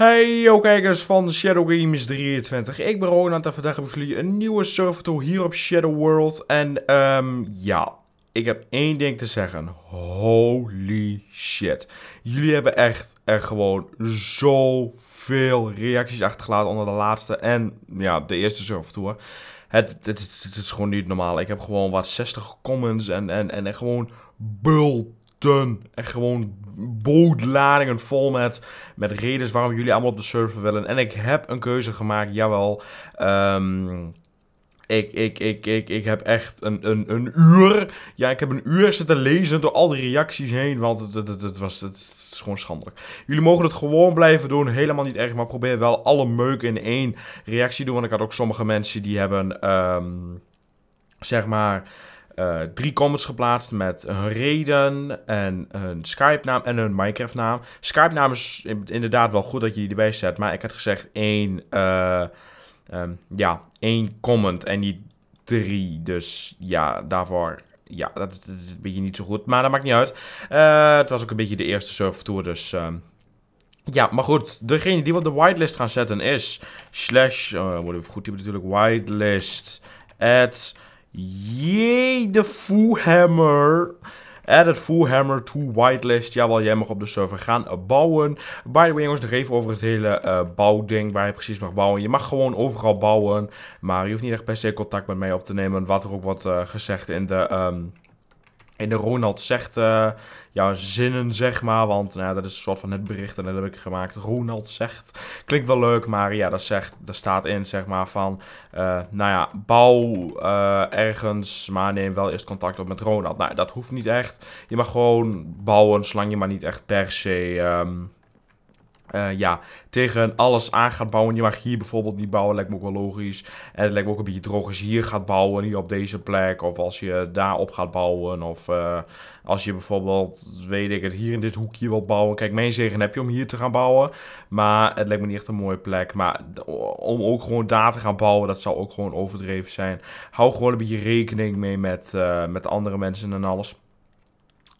Hey yo kijkers van Shadow Games 23, ik ben Ronald en vandaag hebben we jullie een nieuwe server tour hier op Shadow World. En ehm, ja, ik heb één ding te zeggen, holy shit. Jullie hebben echt er gewoon zoveel reacties achtergelaten onder de laatste en ja, de eerste server tour. Het, het, is, het, is gewoon niet normaal, ik heb gewoon wat 60 comments en, en, en, en gewoon bult en gewoon bootladingen vol met, met redenen waarom jullie allemaal op de server willen. En ik heb een keuze gemaakt, jawel. ik, ik, ik, ik, ik heb echt een, een, een uur. Ja, ik heb een uur zitten lezen door al die reacties heen. Want het, het, was, het is gewoon schandelijk. Jullie mogen het gewoon blijven doen. Helemaal niet erg. Maar probeer wel alle meuk in één reactie te doen. Want ik had ook sommige mensen die hebben. zeg maar eh, drie comments geplaatst met een reden en een Skype-naam en een Minecraft-naam. Skype-naam is inderdaad wel goed dat je die erbij zet, maar ik had gezegd één, eh, ehm, ja, één comment en niet drie. Dus ja, daarvoor ja, dat is, een beetje niet zo goed. Maar dat maakt niet uit. Eh, het was ook een beetje de eerste surftour, dus... Ehm, ja, maar goed, degene die we op de whitelist gaan zetten is slash, uh, moet even goed typen natuurlijk, whitelist at Jee, de Hammer. Added Hammer to whitelist. Jawel, jij mag op de server gaan eh, bouwen. By the way jongens, nog even over het hele eh, bouwding waar je precies mag bouwen. Je mag gewoon overal bouwen, maar je hoeft niet echt per se contact met mij op te nemen. Wat er ook wordt eh, gezegd in de... Ehm, en de Ronald zegt uh, eh, ja, zinnen, zeg maar. Want nou, dat is een soort van het bericht en dat heb ik gemaakt. Ronald zegt. Klinkt wel leuk, maar ja, daar, zegt, dat staat in, zeg maar, van. Eh, nou ja, bouw eh, ergens, maar neem wel eerst contact op met Ronald. Nou, dat hoeft niet echt. Je mag gewoon bouwen, zolang je maar niet echt per se. Um, eh, ja, tegen alles aan gaat bouwen. Je mag hier bijvoorbeeld niet bouwen, lijkt me ook wel logisch. En het lijkt me ook een beetje droog als je hier gaat bouwen, Hier op deze plek. Of als je daarop gaat bouwen. Of eh, als je bijvoorbeeld, weet ik het, hier in dit hoekje wilt bouwen. Kijk, mijn zegen heb je om hier te gaan bouwen. Maar het lijkt me niet echt een mooie plek. Maar om ook gewoon daar te gaan bouwen, dat zou ook gewoon overdreven zijn. Hou gewoon een beetje rekening mee met, eh, met andere mensen en alles.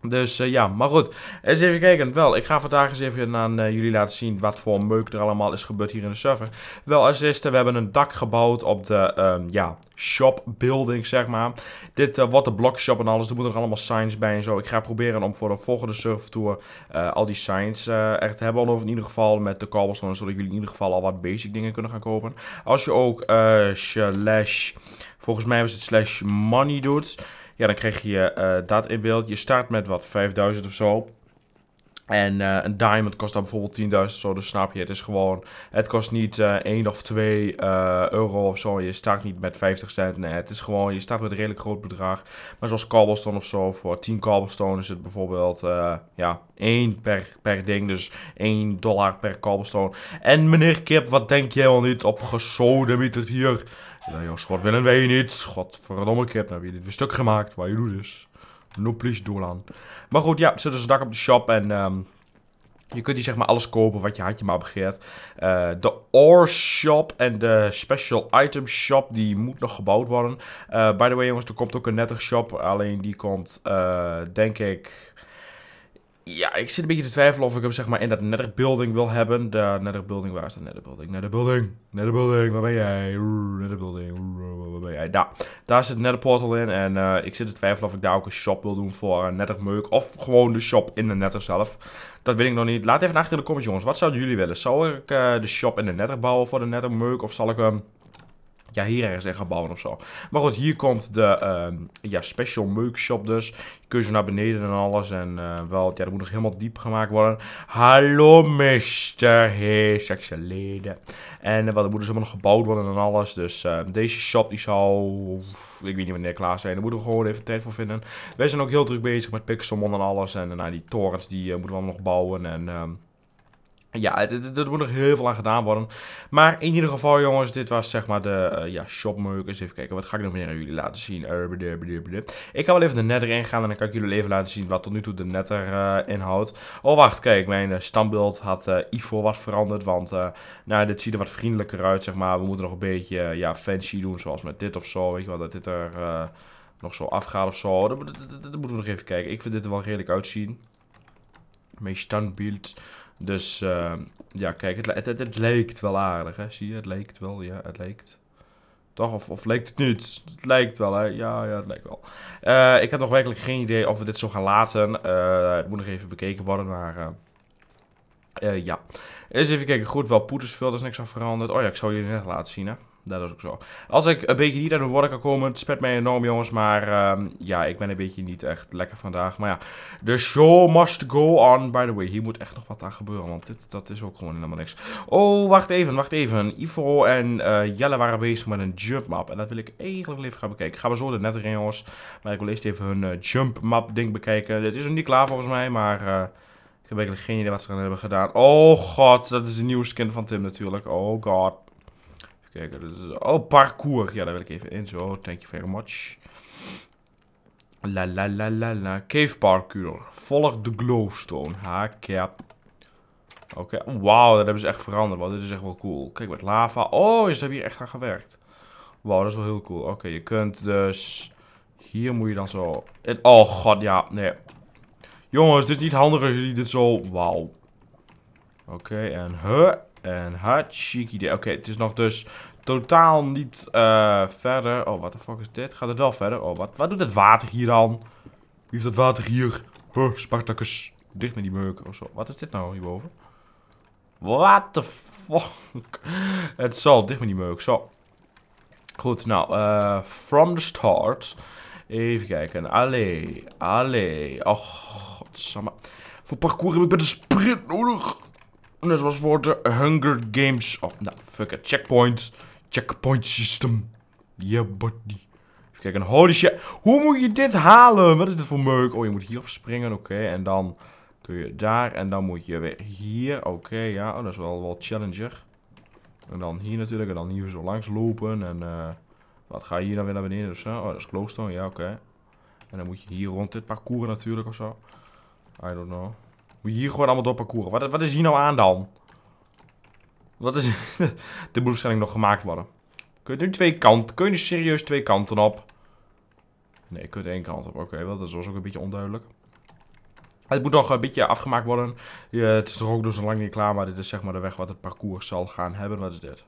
Dus eh, ja, maar goed. Eens even kijken. Wel, ik ga vandaag eens even aan eh, jullie laten zien wat voor meuk er allemaal is gebeurd hier in de server. Wel, als eerste, we hebben een dak gebouwd op de um, ja, shop building, zeg maar. Dit eh, wat de block shop en alles. Er moeten er allemaal signs bij en zo. Ik ga proberen om voor de volgende server tour al die signs Er te hebben. Of in ieder geval met de cobblestone, zodat jullie in ieder geval al wat basic dingen kunnen gaan kopen. Als je ook slash, volgens mij was het slash money doet... Ja, dan krijg je uh, dat in beeld. Je start met wat, 5000 of zo. En uh, een diamond kost dan bijvoorbeeld 10.000 zo, dus snap je. Het is gewoon, het kost niet uh, eh, 1 of 2 uh, euro of zo. Je start niet met 50 cent. Nee, het is gewoon, je start met een redelijk groot bedrag. Maar zoals cobblestone of zo, voor 10 cobblestone is het bijvoorbeeld ja, 1 per, per ding. Dus 1 dollar per cobblestone. En meneer Kip, wat denk jij wel niet op gesodemieterd hier? Ja, nou, joh, willen wij niet. Godverdomme, ik heb nou weer dit weer stuk gemaakt. Waar je doet dus. No please, doelan. Maar goed, ja, zitten ze dus dak op de shop en... Um, je kunt hier zeg maar alles kopen wat je had je maar begeert. Uh, de Ore Shop en de Special Item Shop, die moet nog gebouwd worden. Uh, by the way jongens, er komt ook een nette shop. Alleen die komt, uh, denk ik, ja, ik zit een beetje te twijfelen of ik hem zeg maar in dat nether building wil hebben. De nether building, waar is dat nether building? Nether building, building, waar ben jij? Nether building, waar ben jij? Daar, daar zit nether portal in en eh, ik zit te twijfelen of ik daar ook een shop wil doen voor een nether meuk. Of gewoon de shop in de nether zelf. Dat weet ik nog niet. Laat even achter in de comments jongens, wat zouden jullie willen? Zou ik eh, de shop in de nether bouwen voor de nether meuk of zal ik hem ja, hier ergens in bouwen of zo. Maar goed, hier komt de ehm, ja, special meuk shop dus. Kun je naar beneden en alles. En uh, wel, ja, dat moet nog helemaal diep gemaakt worden. Hallo, Mr. Hey, leden En uh, eh, wat, er moet dus helemaal nog gebouwd worden en alles. Dus ehm, deze shop, die zou, ik weet niet wanneer klaar zijn. Daar moeten we gewoon even tijd voor vinden. Wij zijn ook heel druk bezig met Pixelmon en alles. En eh, nou, die torens, die moeten we allemaal nog bouwen. En... Ehm, ja, er moet nog heel veel aan gedaan worden. Maar in ieder geval, jongens, dit was zeg maar de uh, ja, shopmakers. Even kijken, wat ga ik nog meer aan jullie laten zien? Eh, ik ga wel even de netter ingaan en dan kan ik jullie even laten zien wat tot nu toe de netter uh, inhoudt. Oh, wacht, kijk, mijn standbeeld had Ivo wat veranderd. Want, nou, dit ziet er wat vriendelijker uit, zeg maar. We moeten nog een beetje, ja, fancy doen, zoals met dit of zo. Weet je wel, dat dit er nog zo afgaat of zo. Oh, dat, dat, moeten we nog even kijken. Ik vind dit er wel redelijk uitzien. Mijn standbeeld... Dus ehm, ja, kijk, het, het, het, wel aardig, hè? Zie je, het leekt wel, ja, het leekt. Toch? Of, of leekt het niet? Het lijkt wel, hè? Ja, ja, het lijkt wel. Eh, ik heb nog werkelijk geen idee of we dit zo gaan laten. Eh, het moet nog even bekeken worden, maar... Eh, ja. Eens even kijken. Goed, wel Poetersveld, er is niks aan veranderd. Oh ja, ik zou jullie net laten zien, hè? dat is ook zo. Als ik een beetje niet uit mijn woorden kan komen, het spet mij enorm jongens. Maar ehm, ja, ik ben een beetje niet echt lekker vandaag. Maar ja, the show must go on. By the way, hier moet echt nog wat aan gebeuren. Want dit, dat is ook gewoon helemaal niks. Oh, wacht even, wacht even. Ivo en eh, Jelle waren bezig met een jump map. En dat wil ik eigenlijk even gaan bekijken. Gaan we zo er net erin jongens. Maar ik wil eerst even hun eh, jump map ding bekijken. Dit is nog niet klaar volgens mij, maar... Eh, ik heb eigenlijk geen idee wat ze gaan hebben gedaan. Oh god, dat is de nieuwe skin van Tim natuurlijk. Oh god kijken. is. oh, parkour. Ja, daar wil ik even in. Zo, thank you very much. La la la la la. Cave parkour. Volg de glowstone. Ha cap. Oké, okay. wauw, dat hebben ze echt veranderd. Wat, dit is echt wel cool. Kijk, met lava. Oh, dus ze hebben hier echt aan gewerkt. Wauw, dat is wel heel cool. Oké, je kunt dus... Hier moet je dan zo... Oh god, ja, nee. Jongens, dit is niet handig als jullie dit zo... Wauw. Oké, en... Huh? En hartstikke idee. Oké, het is nog dus totaal niet eh, verder. Oh, what the fuck is dit? Gaat het wel verder? Oh, wat, wat doet het water hier dan? Wie heeft dat water hier? Huh, Spartacus. Dicht met die meuk. ofzo. Oh, zo. Wat is dit nou hierboven? What the fuck? het zal. Dicht met die meuk. Zo. Goed, nou. Uh, from the start. Even kijken. Allee. Allee. Och, godsamme. Voor parcours heb ik met een sprint nodig. Net was voor de Hunger Games. Oh, nou, fuck it. Checkpoints. Checkpoint system. Yeah, buddy. Kijk, een holy shit. Hoe moet je dit halen? Wat is dit voor meuk? Oh, je moet hierop springen. Oké, en dan kun je daar. En dan moet je weer hier. Oké, ja. Oh, dat is wel, wel challenger. En dan hier natuurlijk. En dan hier zo langs lopen. En eh, wat ga je hier dan weer naar beneden of zo? Oh, dat is close Ja, oké. En dan moet je hier rond dit parcours natuurlijk of zo. I don't know. Moet je hier gewoon allemaal door parcouren. Wat, wat is hier nou aan dan? Wat is... Dit moet waarschijnlijk nog gemaakt worden. Kun je nu twee kanten... Kun je nu serieus twee kanten op? Nee, je kunt één kant op. Oké, wel, dat was ook een beetje onduidelijk. Het moet nog een beetje afgemaakt worden. het is toch ook nog zo lang niet klaar, maar dit is zeg maar de weg wat het parcours zal gaan hebben. Wat is dit?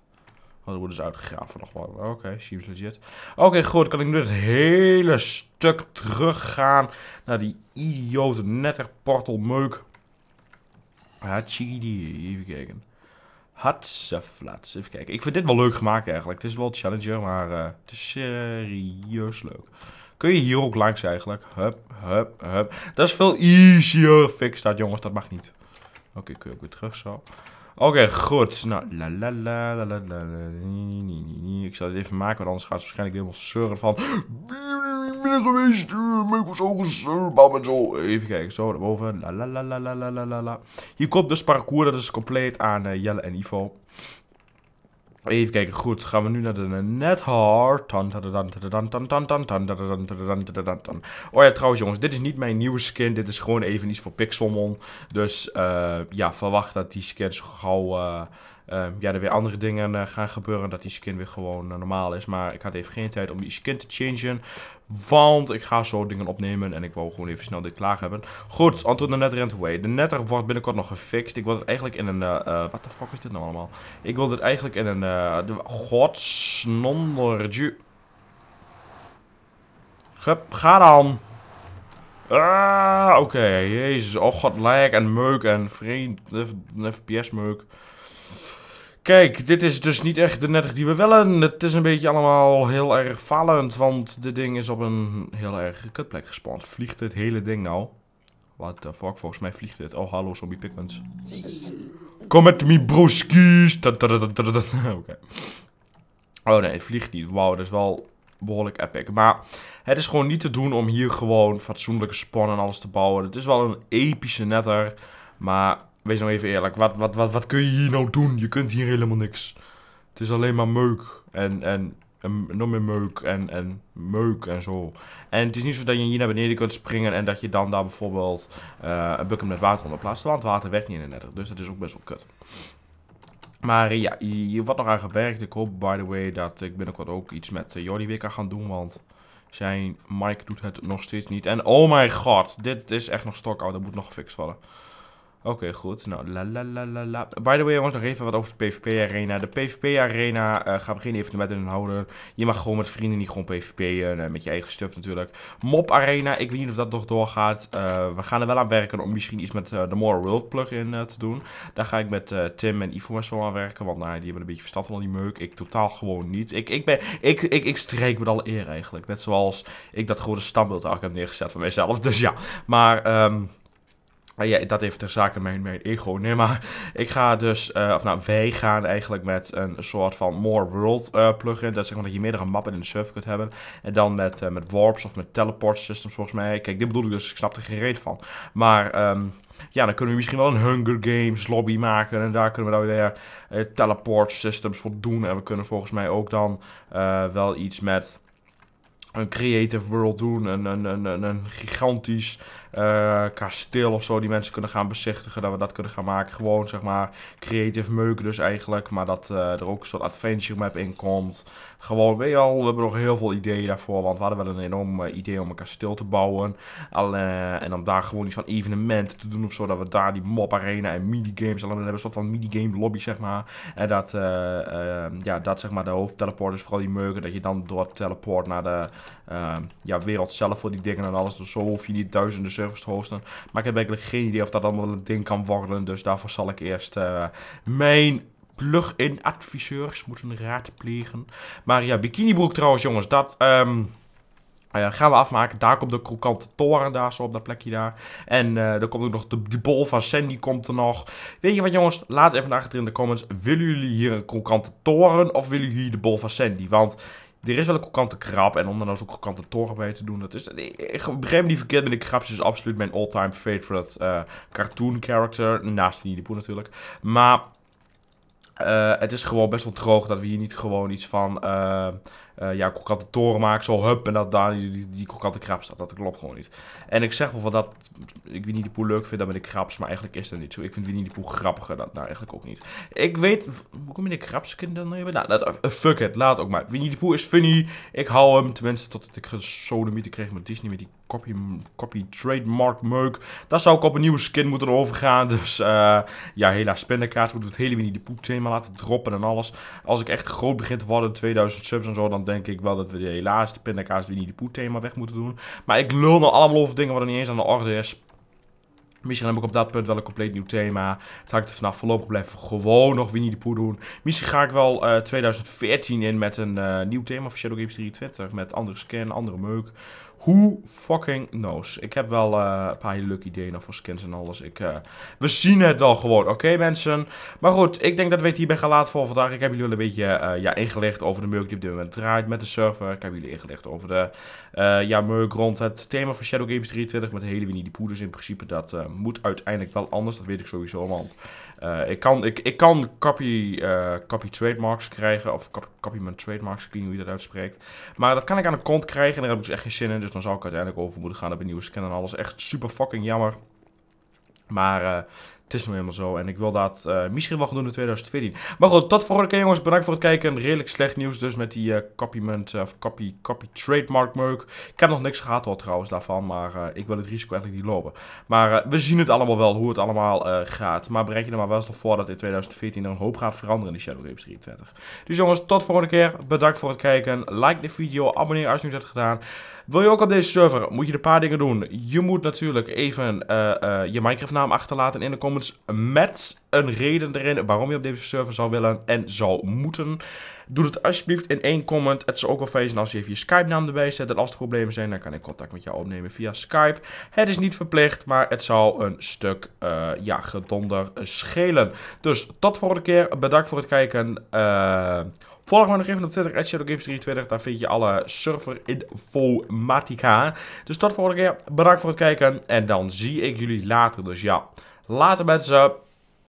Oh, dat wordt dus uitgegraven nog wel. Oké, okay, seems legit. Oké, goed. Kan ik nu het hele stuk teruggaan naar die idiote netter meuk. Hachidi, even kijken. Hatsaflats, even kijken. Ik vind dit wel leuk gemaakt eigenlijk. Het is wel challenger, maar het is serieus leuk. Kun je hier ook langs eigenlijk? Hup, hup, hup. Dat is veel easier. Fix dat, jongens. Dat mag niet. Oké, kun je ook weer terug zo. Oké, goed. Nou, la la la la la la. Ik zal dit even maken, want anders gaat het waarschijnlijk helemaal surren van geweest. Eh, eh, bam en zo. Even kijken, zo naar boven. La la la la la la la la. Hier komt dus parcours, dat is compleet aan uh, Jelle en Ivo. Even kijken, goed. Gaan we nu naar de nethard. Oh ja, trouwens jongens, dit is niet mijn nieuwe skin. Dit is gewoon even iets voor Pixelmon. Dus ja, verwacht dat die skin zo gauw... Ehm, ja, er weer andere dingen eh, gaan gebeuren. Dat die skin weer gewoon eh, normaal is. Maar ik had even geen tijd om die skin te changen. Want ik ga zo dingen opnemen. En ik wou gewoon even snel dit klaar hebben. Goed, antwoord de Net Away. De netter wordt binnenkort nog gefixt. Ik wil het eigenlijk in een... Eh, wat uh, fuck is dit nou allemaal? Ik wil het eigenlijk in een... Uh, du Ga dan! Ah, oké. Jezus. Oh god, lag en meuk en vreemd... FPS meuk. Kijk, dit is dus niet echt de netter die we willen. Het is een beetje allemaal heel erg vallend, want dit ding is op een heel erg kutplek gespawnd. Vliegt dit hele ding nou? What the fuck, volgens mij vliegt dit. Oh, hallo zombie pigments. Kom met me broskies. Oké. Oh nee, het vliegt niet. Wauw, dat is wel behoorlijk epic. Maar het is gewoon niet te doen om hier gewoon fatsoenlijke spawn en alles te bouwen. Het is wel een epische netter, maar wees nou even eerlijk. Wat, wat, wat, wat kun je hier nou doen? Je kunt hier helemaal niks. Het is alleen maar meuk. En, en, en nog meer meuk en, en meuk en zo. En het is niet zo dat je hier naar beneden kunt springen en dat je dan daar bijvoorbeeld uh, een bukken met water onder plaatst. Want water werkt niet in de netter. Dus dat is ook best wel kut. Maar ja, hier wordt nog aan gewerkt. Ik hoop, by the way, dat ik binnenkort ook iets met eh, Jordi weer kan gaan doen. Want zijn mic doet het nog steeds niet. En oh my god, dit is echt nog stokhoud. Dat moet nog gefixt worden. Oké, goed. Nou, la la la la la. By the way, jongens, nog even wat over de PvP Arena. De PvP Arena uh, gaat beginnen even met een houder. Je mag gewoon met vrienden niet gewoon PvP'en. Eh, met je eigen stuff natuurlijk. Mop Arena, ik weet niet of dat nog doorgaat. Eh, we gaan er wel aan werken om misschien iets met de More World plugin te doen. Daar ga ik met Tim en Ivo en zo aan werken. Want nou, die hebben een beetje verstand van al die meuk. Ik totaal gewoon niet. Ik, ik, ben, ik, ik, ik streek met alle eer eigenlijk. Net zoals ik dat gewoon een standbeeld heb neergezet van mezelf. Dus ja, maar... Um, Ah, ja, dat heeft ter zake mijn, mijn ego. Nee, maar ik ga dus, eh, of nou, wij gaan eigenlijk met een soort van More World eh, plugin. Dat is zeg maar dat je meerdere mappen in de server kunt hebben. En dan met, eh, met warps of met teleport systems volgens mij. Kijk, dit bedoel ik dus, ik snap er geen van. Maar... Ehm, ja, dan kunnen we misschien wel een Hunger Games lobby maken. En daar kunnen we dan weer teleport systems voor doen. En we kunnen volgens mij ook dan wel iets met een creative world doen. Een, een, een, een gigantisch eh, kasteel of zo die mensen kunnen gaan bezichtigen. Dat we dat kunnen gaan maken. Gewoon zeg maar creative meuk dus eigenlijk. Maar dat eh, er ook een soort adventure map in komt. Gewoon, weet al, we hebben nog heel veel ideeën daarvoor. Want we hadden wel een enorm eh, idee om een kasteel te bouwen. en om daar gewoon iets van evenementen te doen of zo. Dat we daar die mob arena en minigames. Alleen hebben een soort van minigame lobby zeg maar. En dat, ja, dat zeg maar de hoofdteleporters vooral die meuken. Dat je dan door teleport naar de Ehm, ja, wereld zelf voor die dingen en alles. Dus zo hoef je niet duizenden servers te hosten. Maar ik heb eigenlijk geen idee of dat allemaal een ding kan worden. Dus daarvoor zal ik eerst eh, mijn plug-in adviseurs moeten raadplegen. Maar ja, bikinibroek trouwens jongens, dat... Um, gaan we afmaken. Daar komt de krokante toren daar zo op dat plekje daar. En uh, er komt ook nog de, bol van Sandy komt er nog. Weet je wat jongens? Laat even achter in de comments. Willen jullie hier een krokante toren of willen jullie de bol van Sandy? Want er is wel een kokante krab. En om dan zo'n kokante toren bij te doen. Dat is, ik begrijp niet verkeerd. met ik krabs is absoluut mijn all-time favorite uh, eh, cartoon character. Naast Winnie de natuurlijk. Maar eh, het is gewoon best wel droog dat we hier niet gewoon iets van... Eh, uh, ja, krokante toren maak zo hup, en dat daar die, die, die krokante krab staat. Dat klopt gewoon niet. En ik zeg wel dat ik Winnie de Poel leuk vind, dan ben ik kraps. maar eigenlijk is dat niet zo. Ik vind Winnie de Poel grappiger, dat nou eigenlijk ook niet. Ik weet, hoe kom je de in dan hebben? Nou, nou, dat, eh, fuck het, laat ook maar. Winnie die Poel is funny, ik hou hem, tenminste tot ik mythe kreeg met Disney met die copy, copy trademark meuk. Dat zou ik op een nieuwe skin moeten overgaan. Dus uh, ja, helaas spendakaart. Moeten we het hele Winnie de Poep thema laten droppen en alles. Als ik echt groot begin te worden, 2000 subs en zo, dan denk ik wel dat we helaas de weer Winnie de Poep thema weg moeten doen. Maar ik lul nou allemaal over dingen wat er niet eens aan de orde is. Misschien heb ik op dat punt wel een compleet nieuw thema. Het ga ik er vanaf voorlopig blijven gewoon nog Winnie de Poe doen. Misschien ga ik wel uh, eh, 2014 in met een uh, nieuw thema voor Shadow Games 23. Met andere scan, andere meuk. Who fucking knows? Ik heb wel eh, een paar leuke ideeën voor skins en alles. Ik, eh, we zien het wel gewoon, oké mensen? Maar goed, ik denk dat we het hierbij gaan laten voor vandaag. Ik heb jullie wel een beetje uh, ja, ingelicht over de merk die op dit moment draait met de server. Ik heb jullie ingelicht over de ja, merk rond het thema van Shadow Games 23 met de hele Winnie die Poeders. In principe, dat moet uiteindelijk wel anders. Dat weet ik sowieso, want ik kan, ik, ik kan copy, copy trademarks krijgen. Of copy, mijn trademarks, ik weet niet hoe je dat uitspreekt. Maar dat kan ik aan de kont krijgen en daar heb ik dus echt geen zin in. Dus dus dan zou ik uiteindelijk over moeten gaan op een nieuwe scan en alles. Echt super fucking jammer. Maar eh, het is nu helemaal zo. En ik wil dat uh, misschien wel gaan doen in 2014. Maar goed, tot volgende keer jongens. Bedankt voor het kijken. Redelijk slecht nieuws dus met die eh, copyment of copy, copy trademark merk. Ik heb nog niks gehad trouwens daarvan. Maar ik wil het risico eigenlijk niet lopen. Maar we zien het allemaal wel hoe het allemaal gaat. Maar bereik je er maar wel eens nog voor dat in 2014 er een hoop gaat veranderen in de Shadow Games 23. Dus jongens, tot volgende keer. Bedankt voor het kijken. Like de video. Abonneer als je het hebt gedaan. Wil je ook op deze server, moet je een paar dingen doen. Je moet natuurlijk even eh, eh, je Minecraft naam achterlaten in de comments. Met een reden erin waarom je op deze server zou willen en zou moeten. Doe het alsjeblieft in één comment. Het zou ook wel fijn zijn als je even je Skype naam erbij zet. En als er problemen zijn, dan kan ik contact met jou opnemen via Skype. Het is niet verplicht, maar het zal een stuk eh, ja, gedonder schelen. Dus tot volgende keer. Bedankt voor het kijken. Volg me nog even op Twitter, @shadowgames320. Daar vind je alle informatica. Dus tot de volgende keer. Bedankt voor het kijken. En dan zie ik jullie later. Dus ja, later mensen.